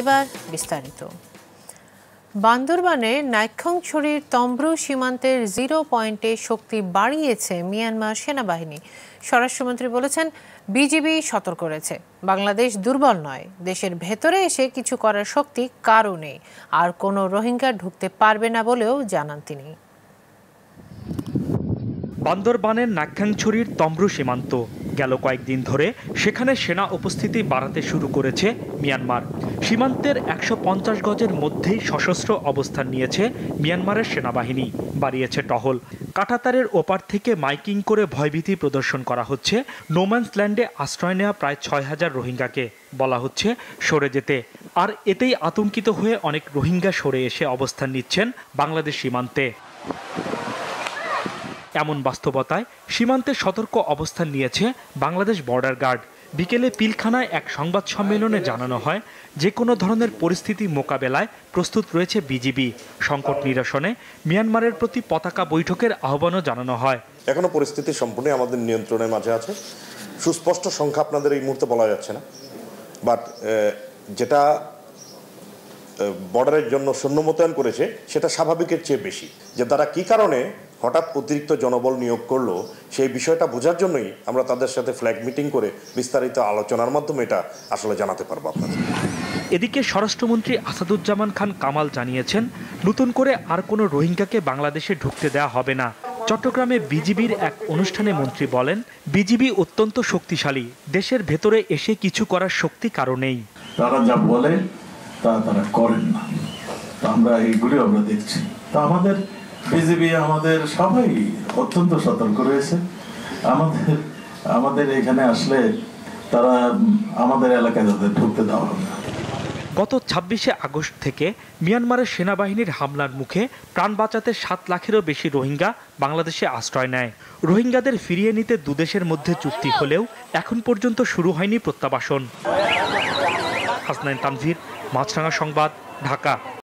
এবার বিস্তারিত বান্দরবানে নাইক্ষংছড়ির তম্ব্রু সীমান্তের জিরো পয়েন্টে শক্তি বাড়িয়েছে মিয়ানমার সেনাবাহিনী স্বরাষ্ট্রমন্ত্রী বলেছেন বিজিবি সতর্ক করেছে বাংলাদেশ দুর্বল নয় দেশের ভেতরে এসে কিছু করার শক্তি কারও নেই আর কোনো রোহিঙ্গা ঢুকতে পারবে না বলেও জানান তিনি বান্দরবানের নাক্ষাংছড়ির তম্রু সীমান্ত গেল কয়েকদিন ধরে সেখানে সেনা উপস্থিতি বাড়াতে শুরু করেছে মিয়ানমার সীমান্তের একশো পঞ্চাশ গজের মধ্যেই সশস্ত্র অবস্থান নিয়েছে মিয়ানমারের সেনাবাহিনী বাড়িয়েছে টহল কাটাতারের ওপার থেকে মাইকিং করে ভয়ভীতি প্রদর্শন করা হচ্ছে নোম্যান্স ল্যান্ডে আশ্রয় নেওয়া প্রায় ছয় হাজার রোহিঙ্গাকে বলা হচ্ছে সরে যেতে আর এতেই আতঙ্কিত হয়ে অনেক রোহিঙ্গা সরে এসে অবস্থান নিচ্ছেন বাংলাদেশ সীমান্তে এমন বাস্তবতায় সীমান্তে সতর্ক অবস্থান নিয়েছে বাংলাদেশ বর্ডার গার্ড বিকেলে পিলখানায় এক সংবাদ সম্মেলনে জানানো হয় যে কোনো ধরনের পরিস্থিতি মোকাবেলায় প্রস্তুত রয়েছে বিজিবি সংকট নিরসনে মিয়ানমারের প্রতি পতাকা বৈঠকের আহ্বানও জানানো হয় এখনো পরিস্থিতি সম্পূর্ণ আমাদের নিয়ন্ত্রণের মাঝে আছে সুস্পষ্ট সংখ্যা আপনাদের এই মুহূর্তে বলা যাচ্ছে না বাট যেটা বর্ডারের জন্য সৈন্য মোতায়েন করেছে সেটা স্বাভাবিকের চেয়ে বেশি যে তারা কি কারণে হঠাৎ অতিরিক্ত জনবল নিয়োগ করলো সেই বিষয়টা বোঝার জন্যই আমরা তাদের সাথে ফ্ল্যাগ মিটিং করে বিস্তারিত আলোচনার মাধ্যমে এটা আসলে জানাতে পারবো আপনাদের এদিকে স্বরাষ্ট্রমন্ত্রী আসাদুজ্জামান খান কামাল জানিয়েছেন নতুন করে আর কোনো রোহিঙ্গাকে বাংলাদেশে ঢুকতে দেওয়া হবে না চট্টগ্রামে বিজিবির এক অনুষ্ঠানে মন্ত্রী বলেন বিজিবি অত্যন্ত শক্তিশালী দেশের ভেতরে এসে কিছু করার শক্তি কারো নেই তারা যা বলে তা তারা করেন না আমরা এইগুলি আমরা দেখছি তা আমাদের বিজেপি আমাদের সবাই অত্যন্ত সতর্ক রয়েছে আমাদের আমাদের এখানে আসলে তারা আমাদের এলাকায় তাদের ঢুকতে দেওয়া হবে গত ছাব্বিশে আগস্ট থেকে মিয়ানমারের সেনাবাহিনীর হামলার মুখে প্রাণ বাঁচাতে সাত লাখেরও বেশি রোহিঙ্গা বাংলাদেশে আশ্রয় নেয় রোহিঙ্গাদের ফিরিয়ে নিতে দুদেশের মধ্যে চুক্তি হলেও এখন পর্যন্ত শুরু হয়নি প্রত্যাবাসন হাসনাইন তানভীর মাছরাঙা সংবাদ ঢাকা